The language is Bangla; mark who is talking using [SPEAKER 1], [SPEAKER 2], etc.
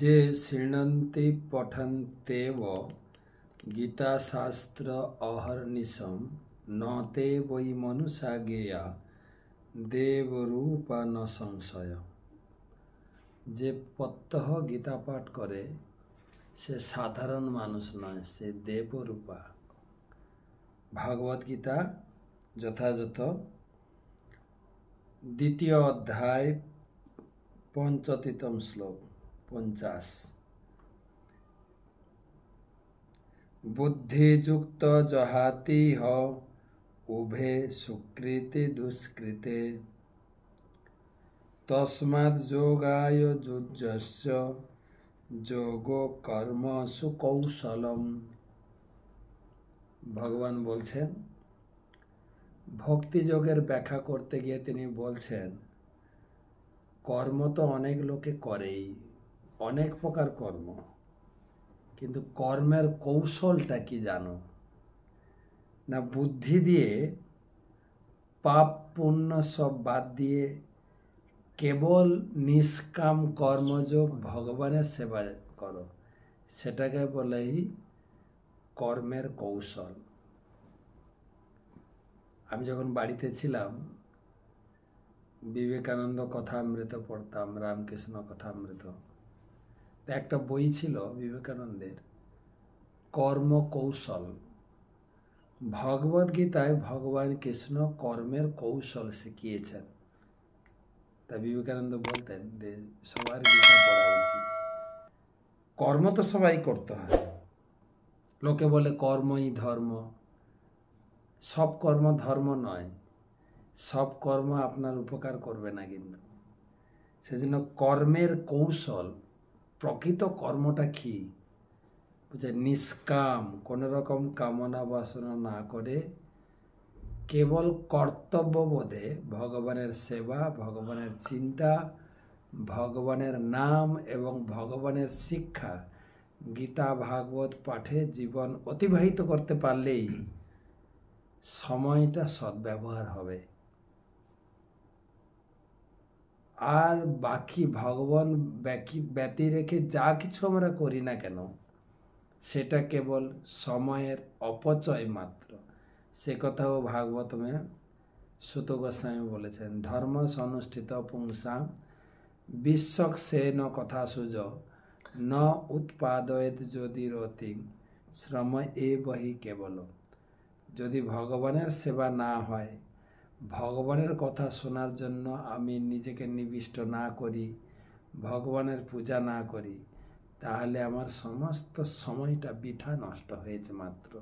[SPEAKER 1] যে শৃণন্তি পঠন্তে গীতাশাস্ত্র অহর্নিশম নতে বৈ মনুষা গেয়া দেবরূপ ন সংশয় যে প্রত্যহ গীতা পাঠ করে সে সাধারণ মানুষ নয় সে দেবরূপা ভাগবত গীতা যথাযথ দ্বিতীয় অধ্যায় পঞ্চতিতম শ্লোক পঞ্চাশ বুদ্ধিযুক্ত জহাতি হ উভে সুকৃতি দুষ্কৃতে তসমাত যোগায় যুজস্য যোগ কর্ম সুকৌশলম ভগবান বলছেন ভক্তিযোগের ব্যাখ্যা করতে গিয়ে তিনি বলছেন কর্ম তো অনেক লোকে করেই অনেক প্রকার কর্ম কিন্তু কর্মের কৌশলটা কি জানো না বুদ্ধি দিয়ে পাপ পুণ্য সব বাদ দিয়ে কেবল নিষ্কাম কর্মযোগ ভগবানের সেবা করো সেটাকে বলেই কর্মের কৌশল আমি যখন বাড়িতে ছিলাম বিবেকানন্দ কথা অমৃত পড়তাম রামকৃষ্ণ কথা কথামৃত একটা বই ছিল বিবেকানন্দের কর্মকৌশল ভগবদ গীতায় ভগবান কৃষ্ণ কর্মের কৌশল শিখিয়েছেন তা বিবেকানন্দ বলতেন যে সবার গীতা পড়া উচিত কর্ম তো সবাই করতে হয় লোকে বলে কর্মই ধর্ম সব কর্ম ধর্ম নয় সব কর্ম আপনার উপকার করবে না কিন্তু সেজন্য কর্মের কৌশল প্রকৃত কর্মটা কি যে নিষ্কাম কোনো রকম কামনা বাসনা না করে কেবল কর্তব্যবোধে ভগবানের সেবা ভগবানের চিন্তা ভগবানের নাম এবং ভগবানের শিক্ষা গীতা ভাগবত পাঠে জীবন অতিবাহিত করতে পারলেই সময়টা সদ্ব্যবহার হবে আর বাকি ভগবান ব্যাকি ব্যতি রেখে যা কিছু আমরা করি না কেন সেটা কেবল সময়ের অপচয় মাত্র সে কথাও ভাগবতমে সুত গোস্বামী বলেছেন ধর্ম সনুষ্ঠিত পুংসাং বিশ্বক সে ন কথা সুজ ন উৎপাদয়েত যদি রতি শ্রম এ বহি কেবল যদি ভগবানের সেবা না হয় ভগবানের কথা শোনার জন্য আমি নিজেকে নিবিষ্ট না করি ভগবানের পূজা না করি তাহলে আমার সমস্ত সময়টা বৃথা নষ্ট হয়েছে মাত্র